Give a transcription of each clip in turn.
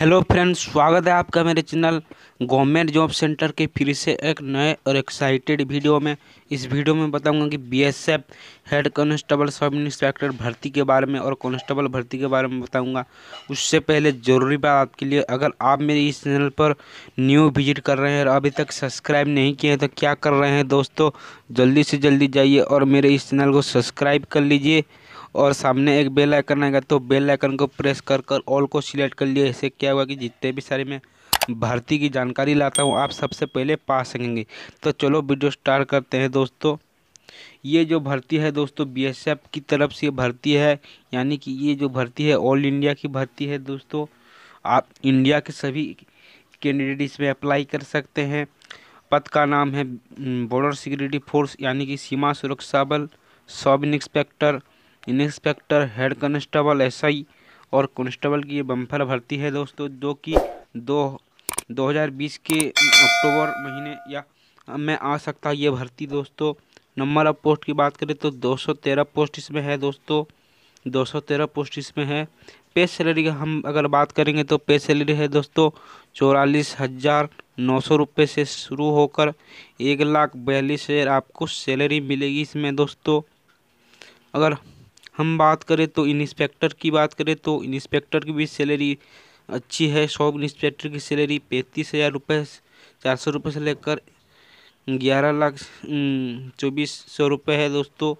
Hello friends स्वागत है आपका मेरे चैनल गवर्नमेंट जॉब सेंटर के फिर से एक नए और एक्साइटेड वीडियो में इस वीडियो में बताऊंगा कि BSF head constable sub inspector भर्ती के बारे में और कांस्टेबल भर्ती के बारे में बताऊंगा उससे पहले ज़रूरी बात आपके लिए अगर आप मेरे इस चैनल पर न्यू विजिट कर रहे हैं और अभी तक सब्सक्राइब नहीं किए हैं तो क्या कर रहे हैं दोस्तों जल्दी से जल्दी जाइए और मेरे इस चैनल को सब्सक्राइब कर लीजिए और सामने एक बेल आइकन आएगा तो बेल आइकन को प्रेस कर कर ऑल को सिलेक्ट कर लिए इससे क्या हुआ कि जितने भी सारे में भर्ती की जानकारी लाता हूँ आप सबसे पहले पा सकेंगे तो चलो वीडियो स्टार्ट करते हैं दोस्तों ये जो भर्ती है दोस्तों बीएसएफ की तरफ से भर्ती है यानी कि ये जो भर्ती है ऑल इंडिया की भर्ती है दोस्तों आप इंडिया के सभी कैंडिडेट इसमें अप्लाई कर सकते हैं पद का नाम है बॉर्डर सिक्योरिटी फोर्स यानी कि सीमा सुरक्षा बल sub inspector inspector head constable SI और कांस्टेबल की ये बम्फर भर्ती है दोस्तों जो कि दो 2020 के अक्टूबर महीने या मैं आ सकता ये भर्ती दोस्तों नंबर ऑफ पोस्ट की बात करें तो 213 पोस्ट इसमें है दोस्तों 213 पोस्ट इसमें है पे सैलरी का हम अगर बात करेंगे तो पे सैलरी है दोस्तों चौरालीस हज़ार नौ सौ रुपये से शुरू होकर एक लाख बयालीस हज़ार आपको सैलरी मिलेगी इसमें दोस्तों अगर हम बात करें तो इंस्पेक्टर की बात करें तो इंस्पेक्टर की भी सैलरी अच्छी है सब इंस्पेक्टर की सैलरी पैंतीस हज़ार रुपये चार सौ रुपये से लेकर ग्यारह लाख चौबीस सौ रुपये है दोस्तों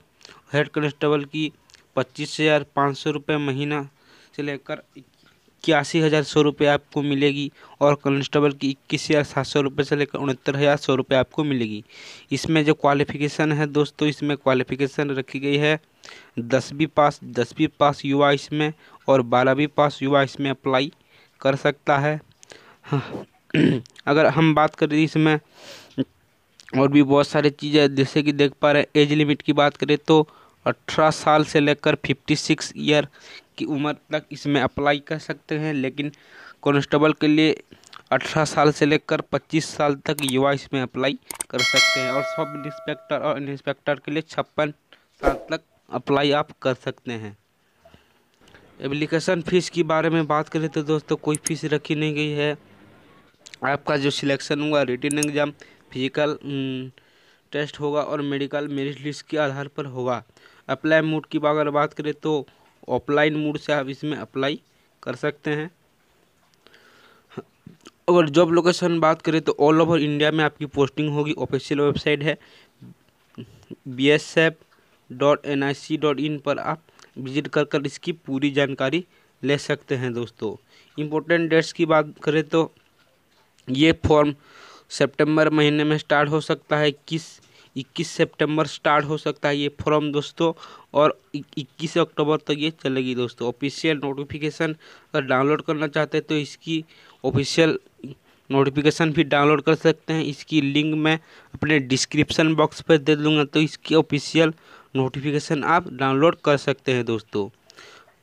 हेड कॉन्स्टेबल की पच्चीस हज़ार पाँच सौ रुपये महीना से लेकर इक्यासी हज़ार सौ रुपये आपको मिलेगी और कॉन्स्टेबल की इक्कीस हज़ार सात सौ रुपये से लेकर उनहत्तर हज़ार सौ रुपये आपको मिलेगी इसमें जो क्वालिफ़िकेशन है दोस्तों इसमें क्वालिफ़िकेशन रखी गई है दसवीं पास दसवीं पास युवा इसमें और बारहवीं पास युवा इसमें अप्लाई कर सकता है हाँ। अगर हम बात करें इसमें और भी बहुत सारी चीज़ें जैसे कि देख पा रहे हैं एज लिमिट की बात करें तो अठारह साल से लेकर फिफ्टी सिक्स ईयर की उम्र तक इसमें अप्लाई कर सकते हैं लेकिन कॉन्स्टेबल के लिए अठारह साल से लेकर पच्चीस साल तक युवा इसमें अप्लाई कर सकते हैं और सब इंस्पेक्टर और इंस्पेक्टर के लिए छप्पन साल तक अप्लाई आप कर सकते हैं एप्लीकेशन फ़ीस के बारे में बात करें तो दोस्तों कोई फ़ीस रखी नहीं गई है आपका जो सिलेक्शन हुआ रिटर्न एग्ज़ाम फिजिकल टेस्ट होगा और मेडिकल मेरिट लिस्ट के आधार पर होगा अप्लाई मोड की अगर बात करें तो ऑफलाइन मोड से आप इसमें अप्लाई कर सकते हैं अगर जॉब लोकेशन बात करें तो ऑल ओवर इंडिया में आपकी पोस्टिंग होगी ऑफिशियल वेबसाइट है B S F dot N I C dot in पर आप विजिट कर कर इसकी पूरी जानकारी ले सकते हैं दोस्तों इम्पोर्टेंट डेट्स की बात करें तो ये फॉर्म सितंबर महीने में स्टार्ट हो सकता है किस 21 सितंबर स्टार्ट हो सकता है ये फॉर्म दोस्तों और 21 अक्टूबर तक तो ये चलेगी दोस्तों ऑफिशियल नोटिफिकेशन अगर डाउनलोड करना चाहते हैं तो इसकी ऑफिशियल नोटिफिकेशन भी डाउनलोड कर सकते हैं इसकी लिंक मैं अपने डिस्क्रिप्शन बॉक्स पर दे दूँगा तो इसकी ऑफिशियल नोटिफिकेशन आप डाउनलोड कर सकते हैं दोस्तों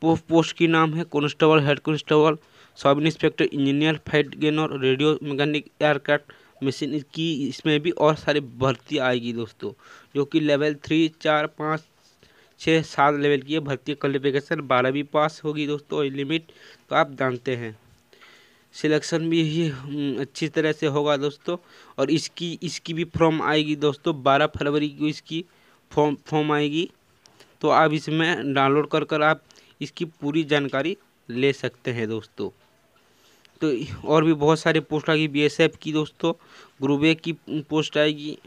वो पोस्ट की नाम है constable head constable sub inspector engineer flight gunner radio mechanic aircraft machine की इसमें भी और सारी भर्ती आएगी दोस्तों जो कि लेवल थ्री चार पाँच छः सात लेवल की है भर्ती क्वालिफिकेशन बारह भी पास होगी दोस्तों और लिमिट तो आप जानते हैं सिलेक्शन भी ही हम्म, अच्छी तरह से होगा दोस्तों और इसकी इसकी भी फॉर्म आएगी दोस्तों बारह फरवरी को इसकी फॉर्म फॉर्म आएगी तो आप इसमें डाउनलोड कर कर आप इसकी पूरी जानकारी ले सकते हैं दोस्तों तो और भी बहुत सारे पोस्ट आएगी बीएसएफ की दोस्तों ग्रुप ए की पोस्ट आएगी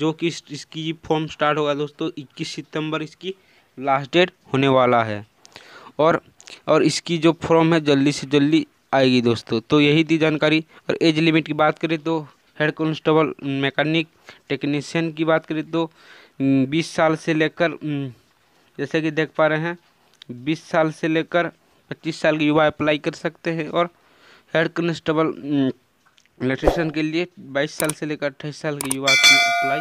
जो कि इसकी फॉर्म स्टार्ट होगा दोस्तों इक्कीस सितंबर इसकी लास्ट डेट होने वाला है और और इसकी जो फॉर्म है जल्दी से जल्दी आएगी दोस्तों तो यही थी जानकारी और एज लिमिट की बात करें तो हेड कॉन्स्टेबल मैकेनिक टेक्नीशियन की बात करें तो बीस साल से लेकर जैसे कि देख पा रहे हैं बीस साल से लेकर पच्चीस साल के युवा अप्लाई कर सकते हैं और हेड कॉन्स्टेबल इलेक्ट्रिशन के लिए बाईस साल से लेकर अट्ठाईस साल के युवा अप्लाई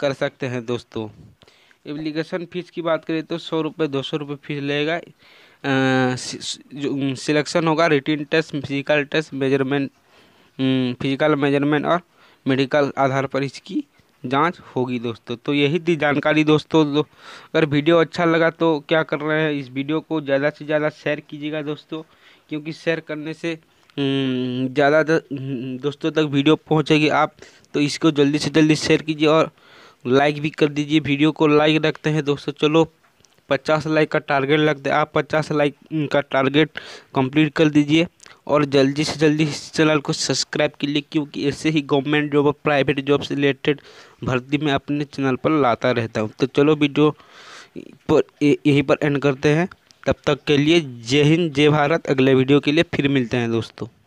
कर सकते हैं दोस्तों एप्लीकेशन फ़ीस की बात करें तो सौ रुपये दो सौ रुपये फीस लेगा जो सिलेक्शन होगा written test physical test measurement physical measurement और मेडिकल आधार पर इसकी जांच होगी दोस्तों तो यही थी जानकारी दोस्तों दो, अगर वीडियो अच्छा लगा तो क्या कर रहे हैं इस वीडियो को ज़्यादा से ज़्यादा शेयर कीजिएगा दोस्तों क्योंकि शेयर करने से हम्म, ज़्यादा हम्म, दोस्तों तक वीडियो पहुँचेगी आप तो इसको जल्दी से जल्दी शेयर कीजिए और लाइक भी कर दीजिए वीडियो को लाइक रखते हैं दोस्तों चलो पचास लाइक का टारगेट लगता है आप पचास लाइक हम्म, का टारगेट कंप्लीट कर दीजिए और जल्दी से जल्दी इस चैनल को सब्सक्राइब के लिए क्योंकि ऐसे ही गवर्नमेंट जॉब और प्राइवेट जॉब से रिलेटेड भर्ती मैं अपने चैनल पर लाता रहता हूँ तो चलो वीडियो पर यहीं पर एंड करते हैं तब तक के लिए जय हिंद जय भारत अगले वीडियो के लिए फिर मिलते हैं दोस्तों